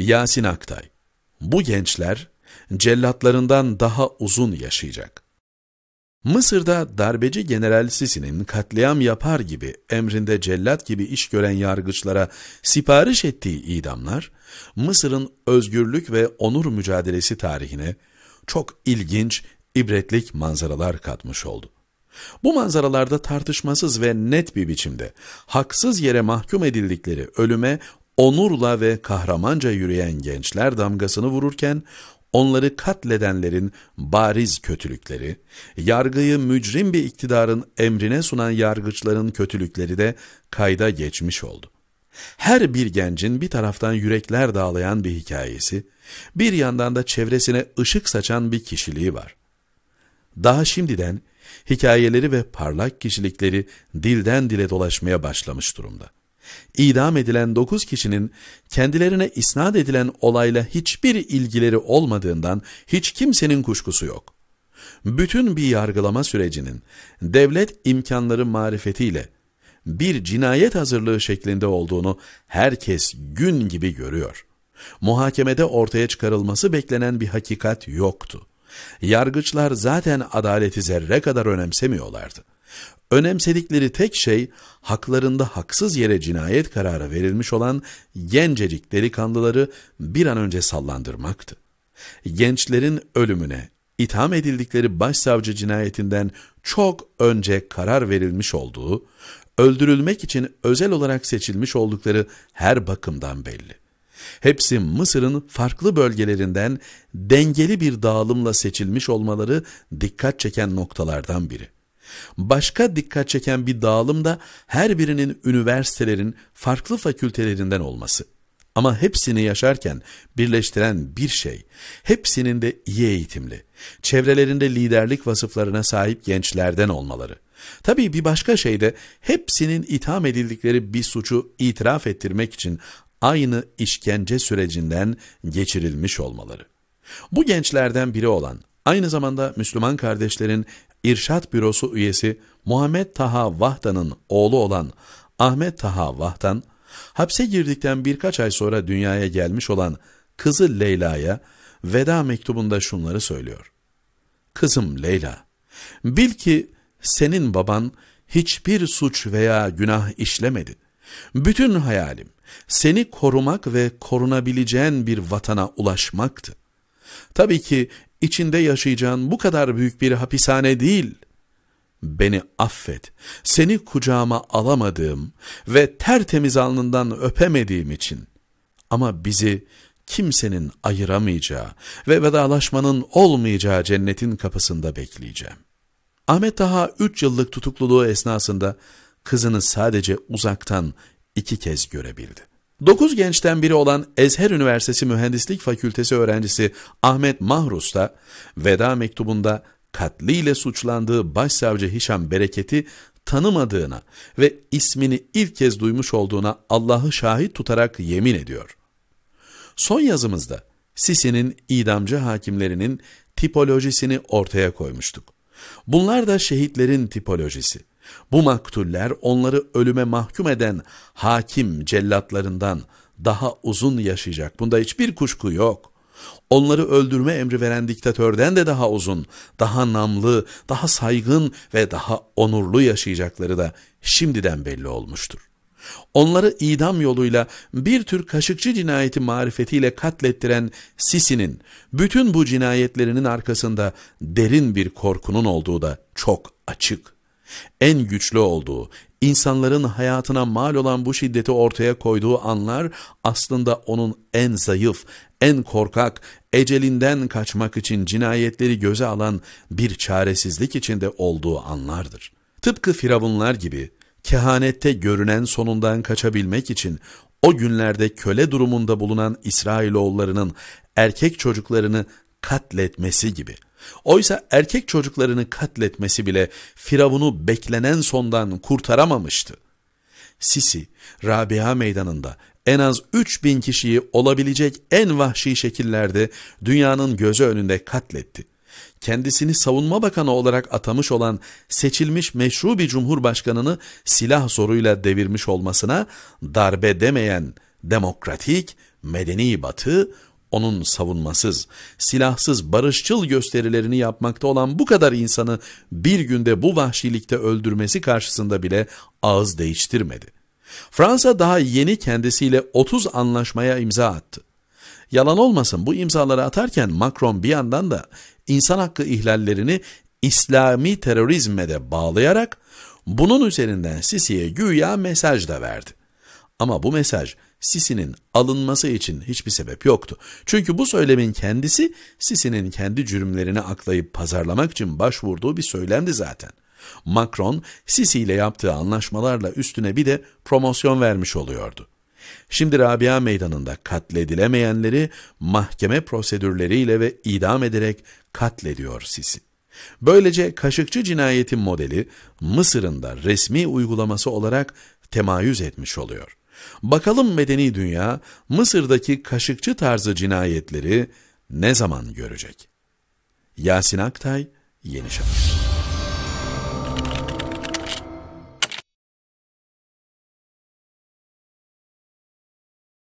Yasin Aktay. Bu gençler cellatlarından daha uzun yaşayacak. Mısır'da darbeci General Sisi'nin katliam yapar gibi emrinde cellat gibi iş gören yargıçlara sipariş ettiği idamlar, Mısır'ın özgürlük ve onur mücadelesi tarihine çok ilginç, ibretlik manzaralar katmış oldu. Bu manzaralarda tartışmasız ve net bir biçimde haksız yere mahkum edildikleri ölüme onurla ve kahramanca yürüyen gençler damgasını vururken, onları katledenlerin bariz kötülükleri, yargıyı mücrim bir iktidarın emrine sunan yargıçların kötülükleri de kayda geçmiş oldu. Her bir gencin bir taraftan yürekler dağlayan bir hikayesi, bir yandan da çevresine ışık saçan bir kişiliği var. Daha şimdiden hikayeleri ve parlak kişilikleri dilden dile dolaşmaya başlamış durumda. İdam edilen dokuz kişinin kendilerine isnat edilen olayla hiçbir ilgileri olmadığından hiç kimsenin kuşkusu yok. Bütün bir yargılama sürecinin devlet imkanları marifetiyle bir cinayet hazırlığı şeklinde olduğunu herkes gün gibi görüyor. Muhakemede ortaya çıkarılması beklenen bir hakikat yoktu. Yargıçlar zaten adaleti zerre kadar önemsemiyorlardı. Önemsedikleri tek şey haklarında haksız yere cinayet kararı verilmiş olan gencecik delikanlıları bir an önce sallandırmaktı. Gençlerin ölümüne itham edildikleri başsavcı cinayetinden çok önce karar verilmiş olduğu, öldürülmek için özel olarak seçilmiş oldukları her bakımdan belli. Hepsi Mısır'ın farklı bölgelerinden dengeli bir dağılımla seçilmiş olmaları dikkat çeken noktalardan biri. Başka dikkat çeken bir dağılım da her birinin üniversitelerin farklı fakültelerinden olması. Ama hepsini yaşarken birleştiren bir şey, hepsinin de iyi eğitimli, çevrelerinde liderlik vasıflarına sahip gençlerden olmaları. Tabii bir başka şey de hepsinin itham edildikleri bir suçu itiraf ettirmek için aynı işkence sürecinden geçirilmiş olmaları. Bu gençlerden biri olan Aynı zamanda Müslüman kardeşlerin İrşat Bürosu üyesi Muhammed Taha Vahdan'ın oğlu olan Ahmet Taha Vahdan, hapse girdikten birkaç ay sonra dünyaya gelmiş olan kızı Leyla'ya veda mektubunda şunları söylüyor. Kızım Leyla, bil ki senin baban hiçbir suç veya günah işlemedi. Bütün hayalim seni korumak ve korunabileceğin bir vatana ulaşmaktı. Tabii ki içinde yaşayacağın bu kadar büyük bir hapishane değil. Beni affet, seni kucağıma alamadığım ve tertemiz alnından öpemediğim için. Ama bizi kimsenin ayıramayacağı ve vedalaşmanın olmayacağı cennetin kapısında bekleyeceğim. Ahmet daha üç yıllık tutukluluğu esnasında kızını sadece uzaktan iki kez görebildi. Dokuz gençten biri olan Ezher Üniversitesi Mühendislik Fakültesi öğrencisi Ahmet Mahrus da veda mektubunda katliyle suçlandığı başsavcı Hişam Bereket'i tanımadığına ve ismini ilk kez duymuş olduğuna Allah'ı şahit tutarak yemin ediyor. Son yazımızda Sisi'nin idamcı hakimlerinin tipolojisini ortaya koymuştuk. Bunlar da şehitlerin tipolojisi. Bu maktuller onları ölüme mahkum eden hakim cellatlarından daha uzun yaşayacak. Bunda hiçbir kuşku yok. Onları öldürme emri veren diktatörden de daha uzun, daha namlı, daha saygın ve daha onurlu yaşayacakları da şimdiden belli olmuştur. Onları idam yoluyla bir tür kaşıkçı cinayeti marifetiyle katlettiren Sisi'nin bütün bu cinayetlerinin arkasında derin bir korkunun olduğu da çok açık. En güçlü olduğu, insanların hayatına mal olan bu şiddeti ortaya koyduğu anlar aslında onun en zayıf, en korkak, ecelinden kaçmak için cinayetleri göze alan bir çaresizlik içinde olduğu anlardır. Tıpkı firavunlar gibi kehanette görünen sonundan kaçabilmek için o günlerde köle durumunda bulunan İsrailoğullarının erkek çocuklarını katletmesi gibi.'' Oysa erkek çocuklarını katletmesi bile Firavun'u beklenen sondan kurtaramamıştı. Sisi, Rabia meydanında en az 3000 kişiyi olabilecek en vahşi şekillerde dünyanın gözü önünde katletti. Kendisini savunma bakanı olarak atamış olan seçilmiş meşru bir cumhurbaşkanını silah zoruyla devirmiş olmasına darbe demeyen demokratik, medeni batı onun savunmasız, silahsız, barışçıl gösterilerini yapmakta olan bu kadar insanı bir günde bu vahşilikte öldürmesi karşısında bile ağız değiştirmedi. Fransa daha yeni kendisiyle 30 anlaşmaya imza attı. Yalan olmasın bu imzaları atarken Macron bir yandan da insan hakkı ihlallerini İslami terörizme de bağlayarak bunun üzerinden Sisi'ye güya mesaj da verdi. Ama bu mesaj Sisi'nin alınması için hiçbir sebep yoktu. Çünkü bu söylemin kendisi Sisi'nin kendi cürümlerini aklayıp pazarlamak için başvurduğu bir söylemdi zaten. Macron, Sisi ile yaptığı anlaşmalarla üstüne bir de promosyon vermiş oluyordu. Şimdi Rabia Meydanı'nda katledilemeyenleri mahkeme prosedürleriyle ve idam ederek katlediyor Sisi. Böylece Kaşıkçı cinayetin modeli Mısır'ın da resmi uygulaması olarak temayüz etmiş oluyor. Bakalım medeni dünya Mısır'daki kaşıkçı tarzı cinayetleri ne zaman görecek? Yasin Aktay, Yeni Şafak.